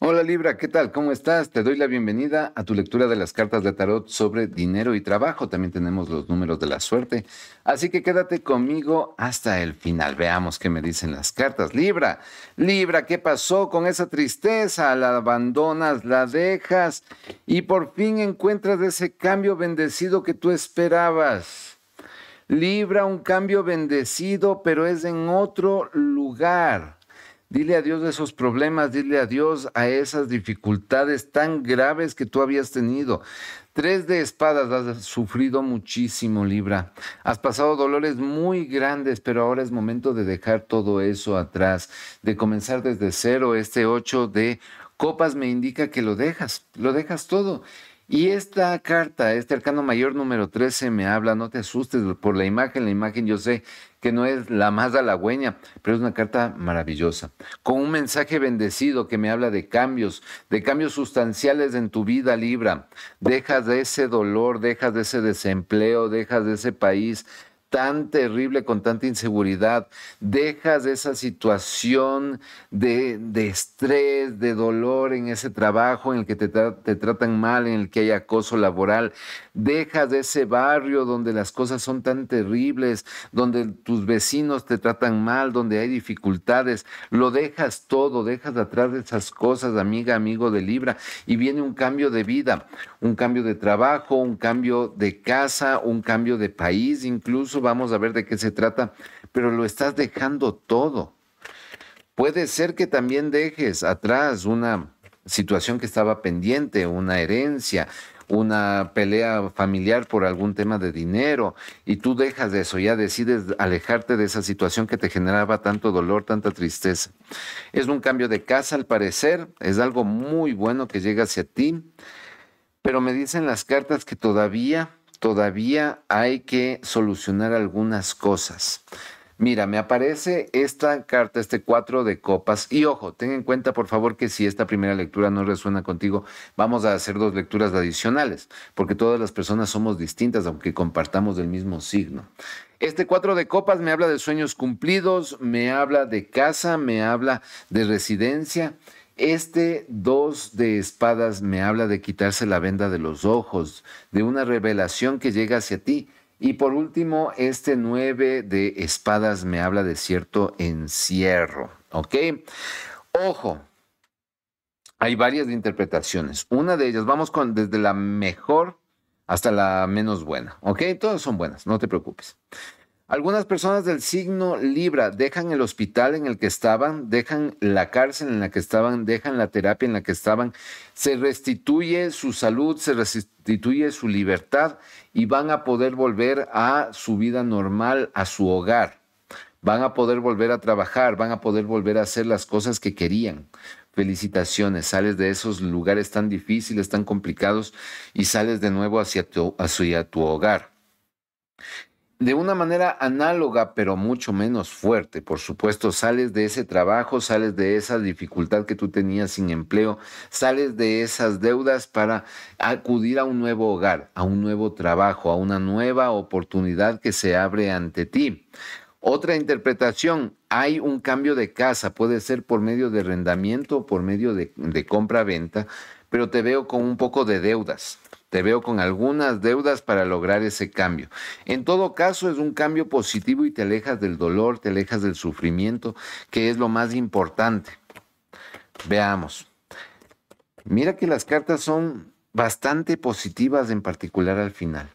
Hola Libra, ¿qué tal? ¿Cómo estás? Te doy la bienvenida a tu lectura de las cartas de tarot sobre dinero y trabajo. También tenemos los números de la suerte. Así que quédate conmigo hasta el final. Veamos qué me dicen las cartas. Libra, Libra, ¿qué pasó con esa tristeza? La abandonas, la dejas y por fin encuentras ese cambio bendecido que tú esperabas. Libra, un cambio bendecido, pero es en otro lugar Dile adiós de esos problemas, dile adiós a esas dificultades tan graves que tú habías tenido. Tres de espadas has sufrido muchísimo, Libra. Has pasado dolores muy grandes, pero ahora es momento de dejar todo eso atrás, de comenzar desde cero. Este ocho de copas me indica que lo dejas, lo dejas todo y esta carta, este arcano mayor número 13 me habla, no te asustes por la imagen, la imagen yo sé que no es la más halagüeña, pero es una carta maravillosa, con un mensaje bendecido que me habla de cambios, de cambios sustanciales en tu vida Libra. Dejas de ese dolor, dejas de ese desempleo, dejas de ese país, tan terrible, con tanta inseguridad, dejas esa situación de, estrés, de dolor en ese trabajo en el que te, te, tratan mal, en el que hay acoso laboral, dejas ese barrio donde las cosas son tan terribles, donde tus vecinos te tratan mal, donde hay dificultades, lo dejas todo, dejas atrás de esas cosas, amiga, amigo de Libra, y viene un cambio de vida, un cambio de trabajo, un cambio de casa, un cambio de país incluso vamos a ver de qué se trata, pero lo estás dejando todo. Puede ser que también dejes atrás una situación que estaba pendiente, una herencia, una pelea familiar por algún tema de dinero y tú dejas de eso, ya decides alejarte de esa situación que te generaba tanto dolor, tanta tristeza. Es un cambio de casa al parecer, es algo muy bueno que llega hacia ti, pero me dicen las cartas que todavía todavía hay que solucionar algunas cosas. Mira, me aparece esta carta, este cuatro de copas. Y ojo, ten en cuenta, por favor, que si esta primera lectura no resuena contigo, vamos a hacer dos lecturas adicionales, porque todas las personas somos distintas, aunque compartamos el mismo signo. Este cuatro de copas me habla de sueños cumplidos, me habla de casa, me habla de residencia. Este dos de espadas me habla de quitarse la venda de los ojos, de una revelación que llega hacia ti. Y por último, este nueve de espadas me habla de cierto encierro. ¿Ok? Ojo, hay varias interpretaciones. Una de ellas, vamos con desde la mejor hasta la menos buena. ¿Ok? Todas son buenas, no te preocupes. Algunas personas del signo Libra dejan el hospital en el que estaban, dejan la cárcel en la que estaban, dejan la terapia en la que estaban, se restituye su salud, se restituye su libertad y van a poder volver a su vida normal, a su hogar. Van a poder volver a trabajar, van a poder volver a hacer las cosas que querían. Felicitaciones, sales de esos lugares tan difíciles, tan complicados y sales de nuevo hacia tu, tu hogar. De una manera análoga, pero mucho menos fuerte, por supuesto, sales de ese trabajo, sales de esa dificultad que tú tenías sin empleo, sales de esas deudas para acudir a un nuevo hogar, a un nuevo trabajo, a una nueva oportunidad que se abre ante ti. Otra interpretación, hay un cambio de casa, puede ser por medio de arrendamiento o por medio de, de compra-venta, pero te veo con un poco de deudas te veo con algunas deudas para lograr ese cambio. En todo caso, es un cambio positivo y te alejas del dolor, te alejas del sufrimiento, que es lo más importante. Veamos. Mira que las cartas son bastante positivas, en particular al final.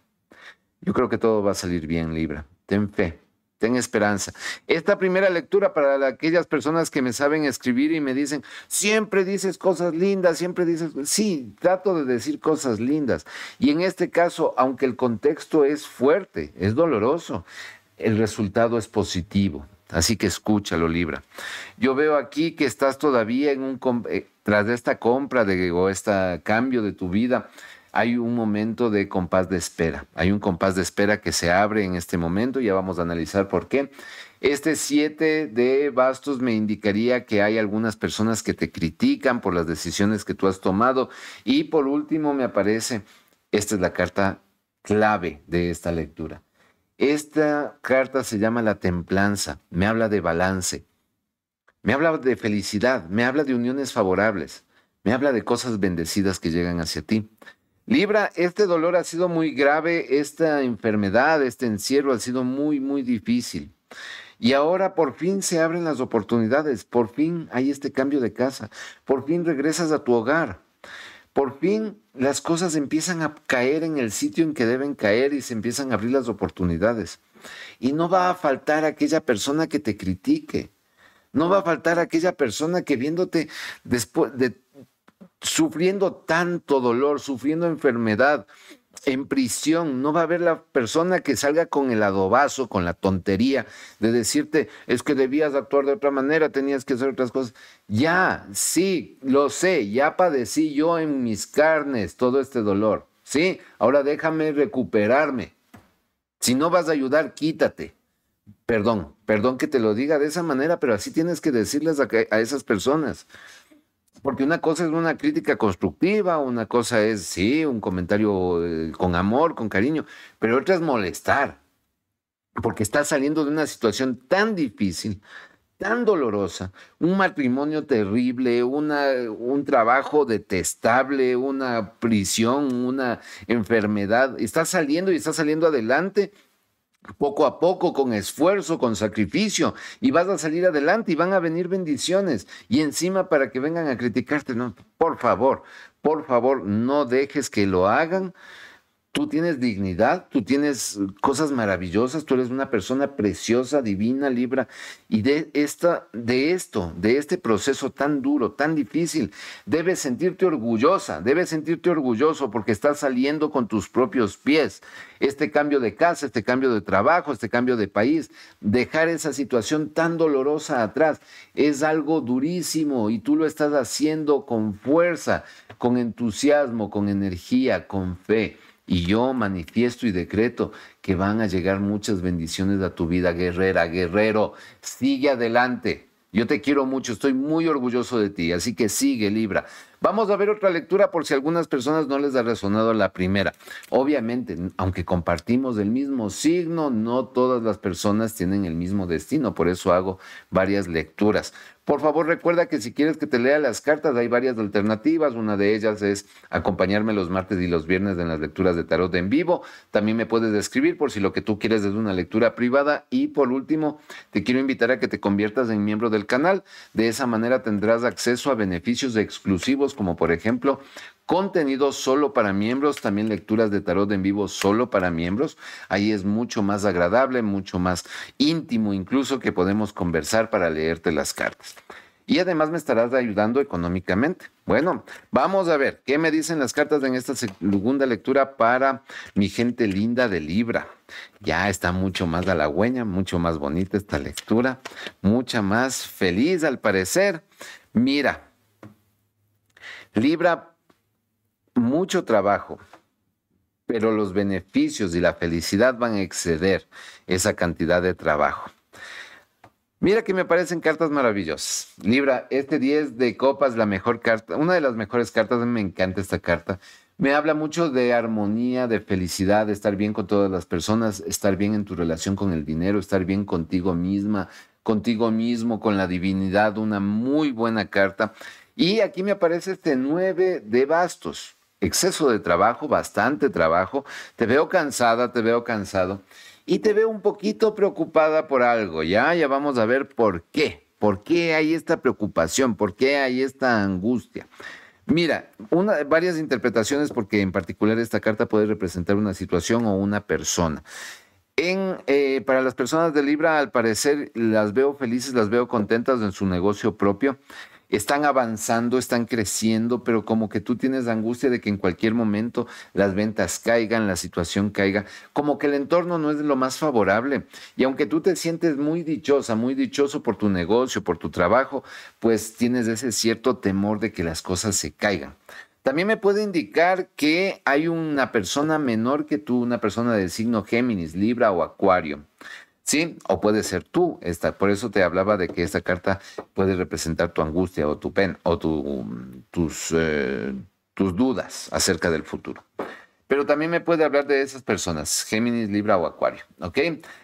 Yo creo que todo va a salir bien, Libra. Ten fe ten esperanza. Esta primera lectura para aquellas personas que me saben escribir y me dicen, siempre dices cosas lindas, siempre dices, sí, trato de decir cosas lindas. Y en este caso, aunque el contexto es fuerte, es doloroso, el resultado es positivo. Así que escúchalo, Libra. Yo veo aquí que estás todavía en un, eh, tras esta compra de, o este cambio de tu vida, hay un momento de compás de espera. Hay un compás de espera que se abre en este momento, ya vamos a analizar por qué. Este 7 de bastos me indicaría que hay algunas personas que te critican por las decisiones que tú has tomado. Y por último me aparece, esta es la carta clave de esta lectura. Esta carta se llama la templanza, me habla de balance, me habla de felicidad, me habla de uniones favorables, me habla de cosas bendecidas que llegan hacia ti. Libra, este dolor ha sido muy grave, esta enfermedad, este encierro ha sido muy, muy difícil. Y ahora por fin se abren las oportunidades, por fin hay este cambio de casa, por fin regresas a tu hogar, por fin las cosas empiezan a caer en el sitio en que deben caer y se empiezan a abrir las oportunidades. Y no va a faltar aquella persona que te critique, no va a faltar aquella persona que viéndote después de sufriendo tanto dolor, sufriendo enfermedad, en prisión, no va a haber la persona que salga con el adobazo, con la tontería de decirte, es que debías actuar de otra manera, tenías que hacer otras cosas. Ya, sí, lo sé, ya padecí yo en mis carnes todo este dolor, ¿sí? Ahora déjame recuperarme. Si no vas a ayudar, quítate. Perdón, perdón que te lo diga de esa manera, pero así tienes que decirles a, a esas personas porque una cosa es una crítica constructiva, una cosa es, sí, un comentario eh, con amor, con cariño, pero otra es molestar, porque estás saliendo de una situación tan difícil, tan dolorosa, un matrimonio terrible, una, un trabajo detestable, una prisión, una enfermedad, estás saliendo y estás saliendo adelante poco a poco, con esfuerzo, con sacrificio, y vas a salir adelante y van a venir bendiciones. Y encima para que vengan a criticarte, no, por favor, por favor, no dejes que lo hagan tú tienes dignidad, tú tienes eh, cosas maravillosas, tú eres una persona preciosa, divina, libra. Y de, esta, de esto, de este proceso tan duro, tan difícil, debes sentirte orgullosa, debes sentirte orgulloso porque estás saliendo con tus propios pies. Este cambio de casa, este cambio de trabajo, este cambio de país, dejar esa situación tan dolorosa atrás es algo durísimo y tú lo estás haciendo con fuerza, con entusiasmo, con energía, con fe. Y yo manifiesto y decreto que van a llegar muchas bendiciones a tu vida, guerrera, guerrero. Sigue adelante. Yo te quiero mucho, estoy muy orgulloso de ti, así que sigue, Libra. Vamos a ver otra lectura por si a algunas personas no les ha resonado la primera. Obviamente, aunque compartimos el mismo signo, no todas las personas tienen el mismo destino, por eso hago varias lecturas. Por favor, recuerda que si quieres que te lea las cartas, hay varias alternativas. Una de ellas es acompañarme los martes y los viernes en las lecturas de tarot en vivo. También me puedes escribir por si lo que tú quieres es una lectura privada. Y por último, te quiero invitar a que te conviertas en miembro del canal. De esa manera tendrás acceso a beneficios exclusivos como por ejemplo contenido solo para miembros, también lecturas de tarot en vivo solo para miembros. Ahí es mucho más agradable, mucho más íntimo incluso que podemos conversar para leerte las cartas. Y además me estarás ayudando económicamente. Bueno, vamos a ver qué me dicen las cartas en esta segunda lectura para mi gente linda de Libra. Ya está mucho más halagüeña, mucho más bonita esta lectura, mucha más feliz al parecer. Mira, Libra mucho trabajo, pero los beneficios y la felicidad van a exceder esa cantidad de trabajo. Mira que me aparecen cartas maravillosas. Libra, este 10 de copas, la mejor carta, una de las mejores cartas, me encanta esta carta. Me habla mucho de armonía, de felicidad, de estar bien con todas las personas, estar bien en tu relación con el dinero, estar bien contigo misma, contigo mismo, con la divinidad, una muy buena carta. Y aquí me aparece este 9 de bastos exceso de trabajo, bastante trabajo. Te veo cansada, te veo cansado. Y te veo un poquito preocupada por algo, ¿ya? Ya vamos a ver por qué. ¿Por qué hay esta preocupación? ¿Por qué hay esta angustia? Mira, varias interpretaciones porque en particular esta carta puede representar una situación o una persona. En, eh, para las personas de Libra, al parecer las veo felices, las veo contentas en su negocio propio están avanzando, están creciendo, pero como que tú tienes angustia de que en cualquier momento las ventas caigan, la situación caiga, como que el entorno no es lo más favorable. Y aunque tú te sientes muy dichosa, muy dichoso por tu negocio, por tu trabajo, pues tienes ese cierto temor de que las cosas se caigan. También me puede indicar que hay una persona menor que tú, una persona del signo Géminis, Libra o Acuario. ¿sí? O puede ser tú Por eso te hablaba de que esta carta puede representar tu angustia o tu pen o mm, tus, eh, tus dudas acerca del futuro. Pero también me puede hablar de esas personas, Géminis, Libra o Acuario, ¿ok?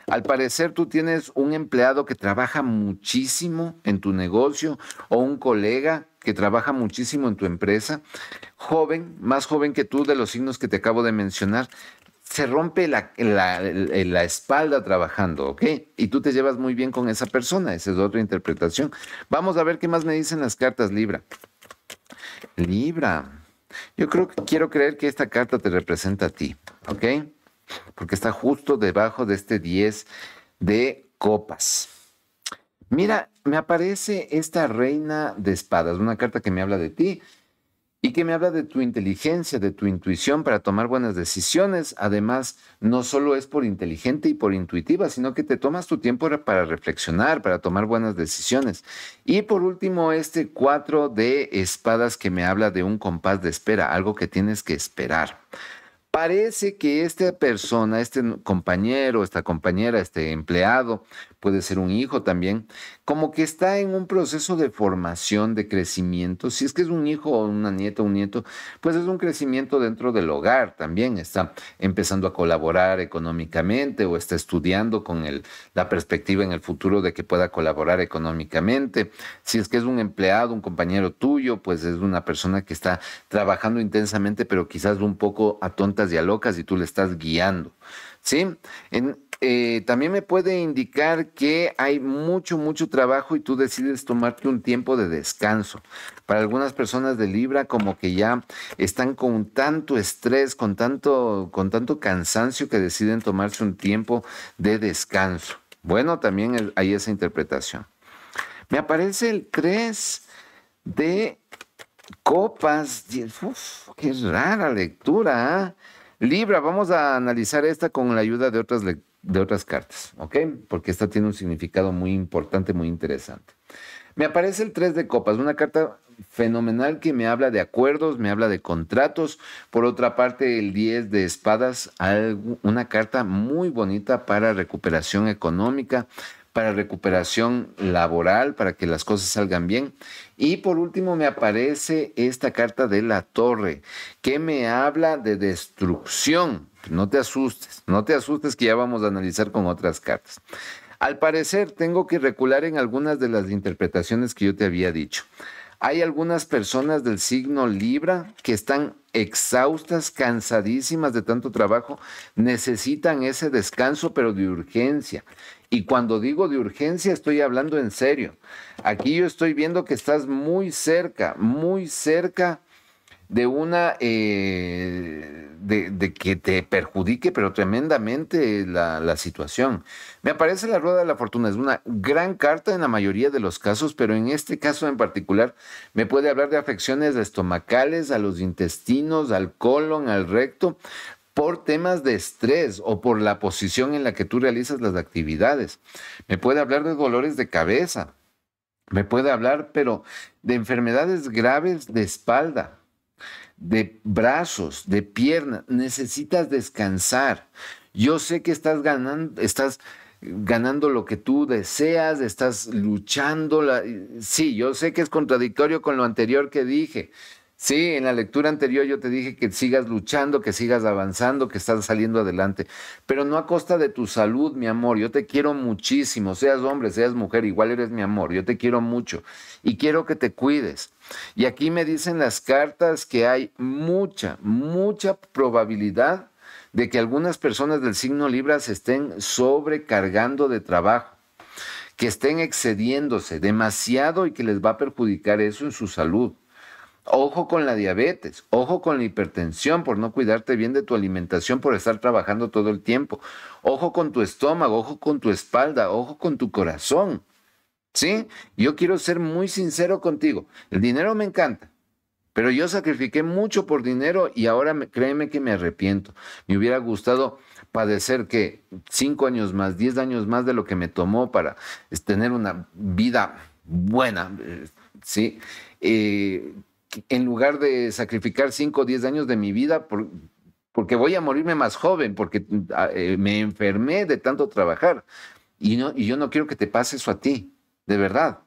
Al parecer tú tienes un empleado que trabaja muchísimo en tu negocio o un colega que trabaja muchísimo en tu empresa, joven, más joven que tú de los signos que te acabo de mencionar, se rompe la, la, espalda trabajando, ¿ok? Y tú te llevas muy bien con esa persona, esa es otra interpretación. Vamos a ver qué más me dicen las cartas, Libra. Libra, yo creo que quiero creer que esta carta te representa a ti, ¿ok? Porque está justo debajo de este 10 de copas. Mira, me aparece esta reina de espadas, una carta que me habla de ti, y que me habla de tu inteligencia, de tu intuición para tomar buenas decisiones. Además, no solo es por inteligente y por intuitiva, sino que te tomas tu tiempo para reflexionar, para tomar buenas decisiones. Y por último, este cuatro de espadas que me habla de un compás de espera, algo que tienes que esperar. Parece que esta persona, este compañero, esta compañera, este empleado, puede ser un hijo también, como que está en un proceso de formación, de crecimiento. Si es que es un hijo o una nieta, un nieto, pues es un crecimiento dentro del hogar también. Está empezando a colaborar económicamente o está estudiando con el, la perspectiva en el futuro de que pueda colaborar económicamente. Si es que es un empleado, un compañero tuyo, pues es una persona que está trabajando intensamente, pero quizás un poco a tontas y a locas y tú le estás guiando. ¿Sí? En, eh, también me puede indicar que hay mucho, mucho trabajo y tú decides tomarte un tiempo de descanso. Para algunas personas de Libra, como que ya están con tanto estrés, con tanto, con tanto cansancio que deciden tomarse un tiempo de descanso. Bueno, también hay esa interpretación. Me aparece el 3 de copas. Uf, qué rara lectura. ¿ah? Libra, vamos a analizar esta con la ayuda de otras lecturas de otras cartas, ¿ok? Porque esta tiene un significado muy importante, muy interesante. Me aparece el 3 de copas, una carta fenomenal que me habla de acuerdos, me habla de contratos. Por otra parte, el 10 de espadas, una carta muy bonita para recuperación económica, para recuperación laboral, para que las cosas salgan bien. Y por último me aparece esta carta de la torre, que me habla de destrucción no te asustes, no te asustes que ya vamos a analizar con otras cartas. Al parecer, tengo que recular en algunas de las interpretaciones que yo te había dicho. Hay algunas personas del signo Libra que están exhaustas, cansadísimas de tanto trabajo, necesitan ese descanso, pero de urgencia. Y cuando digo de urgencia, estoy hablando en serio. Aquí yo estoy viendo que estás muy cerca, muy cerca de una eh, de, que te perjudique, pero tremendamente la, la, situación. Me aparece la rueda de la fortuna, es una gran carta en la mayoría de los casos, pero en este caso en particular me puede hablar de afecciones estomacales, a los intestinos, al colon, al recto, por temas de estrés o por la posición en la que tú realizas las actividades. Me puede hablar de dolores de cabeza. Me puede hablar, pero de enfermedades graves de espalda, de brazos, de piernas, necesitas descansar. Yo sé que estás ganando, estás ganando lo que tú deseas, estás luchando. La... Sí, yo sé que es contradictorio con lo anterior que dije, Sí, en la lectura anterior yo te dije que sigas luchando, que sigas avanzando, que estás saliendo adelante, pero no a costa de tu salud, mi amor. Yo te quiero muchísimo, seas hombre, seas mujer, igual eres mi amor, yo te quiero mucho y quiero que te cuides. Y aquí me dicen las cartas que hay mucha, mucha probabilidad de que algunas personas del signo Libra se estén sobrecargando de trabajo que estén excediéndose demasiado y que les va a perjudicar eso en su salud. Ojo con la diabetes, ojo con la hipertensión por no cuidarte bien de tu alimentación, por estar trabajando todo el tiempo. Ojo con tu estómago, ojo con tu espalda, ojo con tu corazón. ¿Sí? Yo quiero ser muy sincero contigo. El dinero me encanta, pero yo sacrifiqué mucho por dinero y ahora créeme que me arrepiento. Me hubiera gustado padecer que cinco años más, diez años más de lo que me tomó para tener una vida buena, eh, ¿sí? Eh, en lugar de sacrificar 5 o 10 años de mi vida porque voy a morirme más joven, porque ah, eh, me enfermé de tanto trabajar. Y, yo no quiero que te pase eso a ti, de verdad.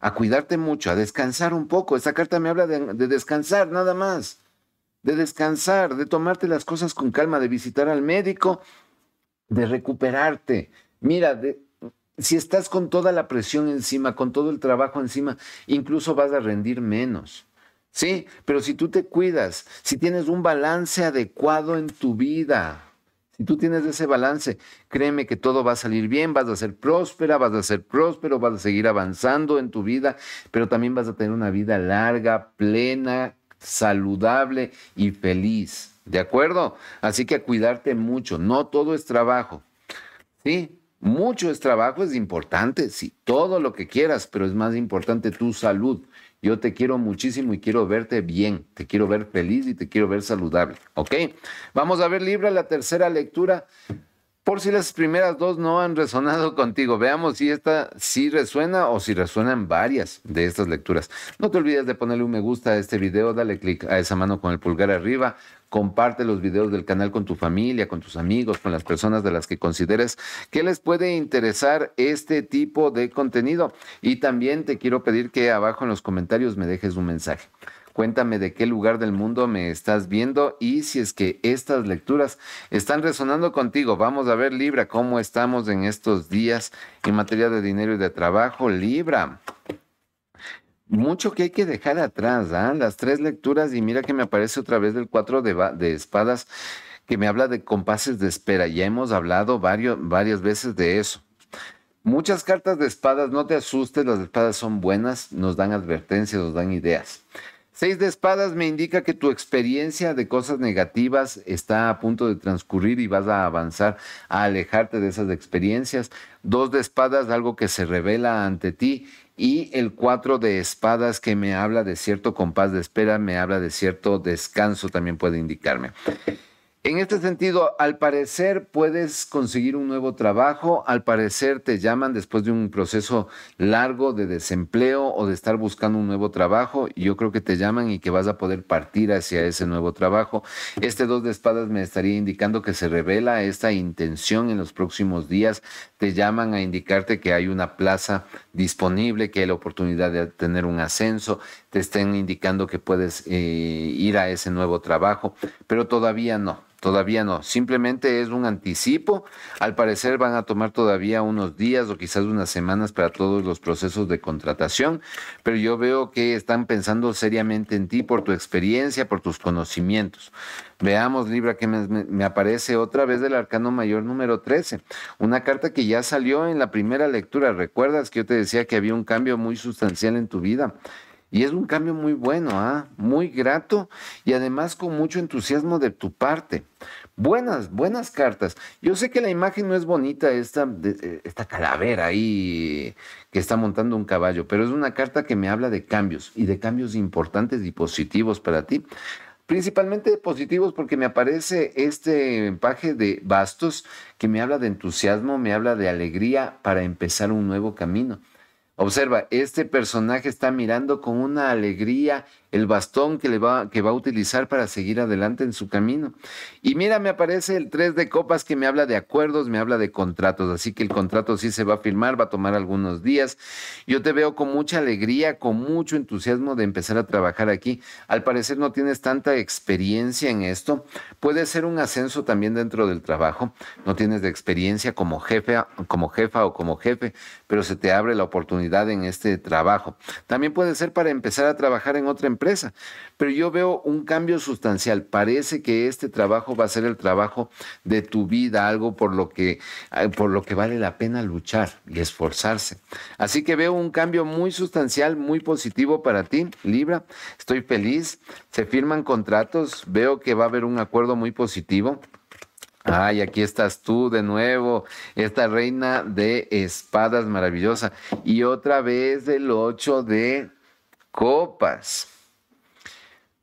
A cuidarte mucho, a descansar un poco. Esa carta me habla de, descansar, nada más. De descansar, de tomarte las cosas con calma, de visitar al médico, de recuperarte. Mira, si estás con toda la presión encima, con todo el trabajo encima, incluso vas a rendir menos. ¿sí? Pero si tú te cuidas, si tienes un balance adecuado en tu vida, si tú tienes ese balance, créeme que todo va a salir bien, vas a ser próspera, vas a ser próspero, vas a seguir avanzando en tu vida, pero también vas a tener una vida larga, plena, saludable y feliz. ¿De acuerdo? Así que a cuidarte mucho. No todo es trabajo. ¿Sí? Mucho es trabajo, es importante, sí, todo lo que quieras, pero es más importante tu salud. Yo te quiero muchísimo y quiero verte bien, te quiero ver feliz y te quiero ver saludable, ¿ok? Vamos a ver Libra, la tercera lectura. Por si las primeras dos no han resonado contigo, veamos si esta sí resuena o si resuenan varias de estas lecturas. No te olvides de ponerle un me gusta a este video, dale clic a esa mano con el pulgar arriba, comparte los videos del canal con tu familia, con tus amigos, con las personas de las que consideres que les puede interesar este tipo de contenido. Y también te quiero pedir que abajo en los comentarios me dejes un mensaje. Cuéntame de qué lugar del mundo me estás viendo y si es que estas lecturas están resonando contigo. Vamos a ver, Libra, cómo estamos en estos días en materia de dinero y de trabajo. Libra. Mucho que hay que dejar atrás, ¿ah? Las tres lecturas y mira que me aparece otra vez del cuatro de, espadas que me habla de compases de espera. Ya hemos hablado varios, varias veces de eso. Muchas cartas de espadas, no te asustes, las espadas son buenas, nos dan advertencias, nos dan ideas. Seis de espadas me indica que tu experiencia de cosas negativas está a punto de transcurrir y vas a avanzar, a alejarte de esas experiencias. Dos de espadas, algo que se revela ante ti. Y el cuatro de espadas que me habla de cierto compás de espera, me habla de cierto descanso, también puede indicarme. En este sentido, al parecer puedes conseguir un nuevo trabajo, al parecer te llaman después de un proceso largo de desempleo o de estar buscando un nuevo trabajo, yo creo que te llaman y que vas a poder partir hacia ese nuevo trabajo. Este dos de espadas me estaría indicando que se revela esta intención en los próximos días, te llaman a indicarte que hay una plaza disponible, que hay la oportunidad de tener un ascenso, te estén indicando que puedes eh, ir a ese nuevo trabajo, pero todavía no, todavía no. Simplemente es un anticipo. Al parecer van a tomar todavía unos días o quizás unas semanas para todos los procesos de contratación, pero yo veo que están pensando seriamente en ti por tu experiencia, por tus conocimientos. Veamos, Libra, que me, me aparece otra vez del Arcano Mayor número 13, una carta que ya salió en la primera lectura. ¿Recuerdas que yo te decía que había un cambio muy sustancial en tu vida? Y es un cambio muy bueno, ¿ah? muy grato y además con mucho entusiasmo de tu parte. Buenas, buenas cartas. Yo sé que la imagen no es bonita, esta, de, eh, esta calavera ahí que está montando un caballo, pero es una carta que me habla de cambios y de cambios importantes y positivos para ti principalmente positivos porque me aparece este empaje de bastos que me habla de entusiasmo, me habla de alegría para empezar un nuevo camino. Observa, este personaje está mirando con una alegría el bastón que, le va, que va a utilizar para seguir adelante en su camino. Y mira, me aparece el 3 de copas que me habla de acuerdos, me habla de contratos, así que el contrato sí se va a firmar, va a tomar algunos días. Yo te veo con mucha alegría, con mucho entusiasmo de empezar a trabajar aquí. Al parecer no tienes tanta experiencia en esto. Puede ser un ascenso también dentro del trabajo. No tienes de experiencia como jefe, como jefa o como jefe, pero se te abre la oportunidad en este trabajo. También puede ser para empezar a trabajar en otra empresa, pero yo veo un cambio sustancial. Parece que este trabajo va a ser el trabajo de tu vida, algo por lo que, eh, por lo que vale la pena luchar y esforzarse. Así que veo un cambio muy sustancial, muy positivo para ti, Libra. Estoy feliz. Se firman contratos, veo que va a haber un acuerdo muy positivo Ay, aquí estás tú de nuevo, esta reina de espadas maravillosa. Y otra vez el 8 de copas.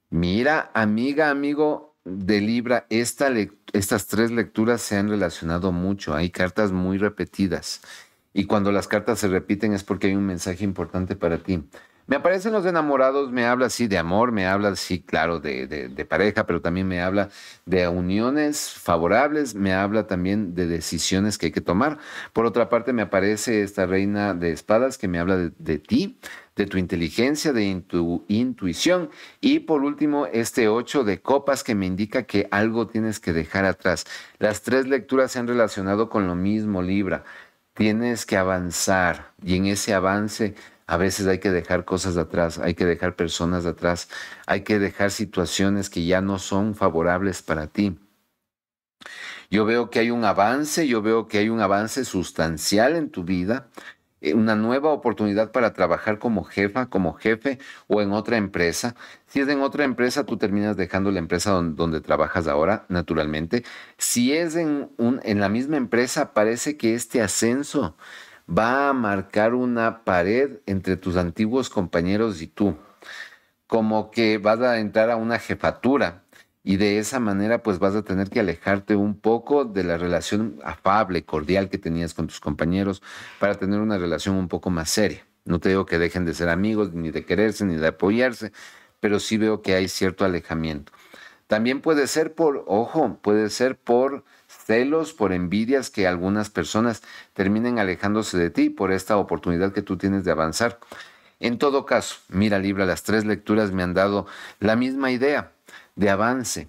Mira, amiga, amigo de Libra, estas tres lecturas se han relacionado mucho. Hay cartas muy repetidas. Y cuando las cartas se repiten es porque hay un mensaje importante para ti. Me aparecen los enamorados, me habla así de amor, me habla sí claro, de, pareja, pero también me habla de uniones favorables, me habla también de decisiones que hay que tomar. Por otra parte, me aparece esta reina de espadas que me habla de, ti, de tu inteligencia, de tu intuición. Y por último, este ocho de copas que me indica que algo tienes que dejar atrás. Las tres lecturas se han relacionado con lo mismo, Libra. Tienes que avanzar y en ese avance a veces hay que dejar cosas atrás, hay que dejar personas atrás, hay que dejar situaciones que ya no son favorables para ti. Yo veo que hay un avance, yo veo que hay un avance sustancial en tu vida, eh, una nueva oportunidad para trabajar como jefa, como jefe o en otra empresa. Si es en otra empresa, tú terminas dejando la empresa donde, trabajas ahora, naturalmente. Si es en, un, en la misma empresa, parece que este ascenso va a marcar una pared entre tus antiguos compañeros y tú, como que vas a entrar a una jefatura y de esa manera pues vas a tener que alejarte un poco de la relación afable, cordial que tenías con tus compañeros para tener una relación un poco más seria. No te digo que dejen de ser amigos, ni de quererse, ni de apoyarse, pero sí veo que hay cierto alejamiento. También puede ser por, ojo, puede ser por celos, por envidias que algunas personas terminen alejándose de ti por esta oportunidad que tú tienes de avanzar. En todo caso, mira Libra, las tres lecturas me han dado la misma idea de avance,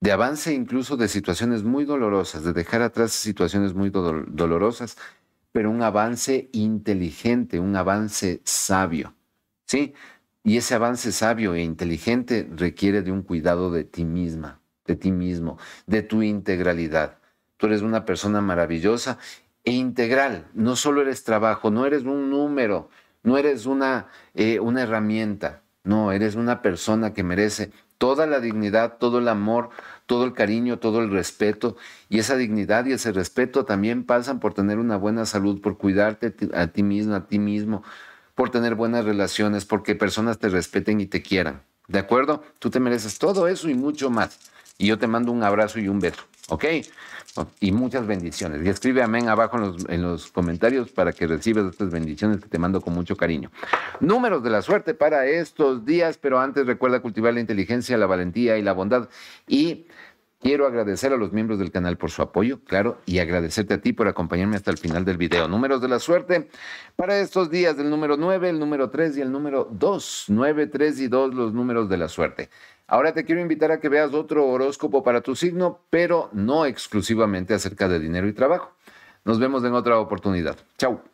de avance incluso de situaciones muy dolorosas, de dejar atrás situaciones muy dolorosas, pero un avance inteligente, un avance sabio. ¿Sí? Y ese avance sabio e inteligente requiere de un cuidado de ti misma, de ti mismo, de tu integralidad. Tú eres una persona maravillosa e integral. No solo eres trabajo, no eres un número, no eres una, eh, una herramienta. No, eres una persona que merece toda la dignidad, todo el amor, todo el cariño, todo el respeto. Y esa dignidad y ese respeto también pasan por tener una buena salud, por cuidarte a ti mismo, a ti mismo, por tener buenas relaciones, porque personas te respeten y te quieran. ¿De acuerdo? Tú te mereces todo eso y mucho más. Y yo te mando un abrazo y un beso, ¿ok? Y muchas bendiciones. Y escribe amén abajo en los, en los comentarios para que recibas estas bendiciones que te mando con mucho cariño. Números de la suerte para estos días, pero antes recuerda cultivar la inteligencia, la valentía y la bondad. Y Quiero agradecer a los miembros del canal por su apoyo, claro, y agradecerte a ti por acompañarme hasta el final del video. Números de la suerte para estos días, del número 9, el número 3 y el número 2. 9, 3 y 2 los números de la suerte. Ahora te quiero invitar a que veas otro horóscopo para tu signo, pero no exclusivamente acerca de dinero y trabajo. Nos vemos en otra oportunidad. Chao.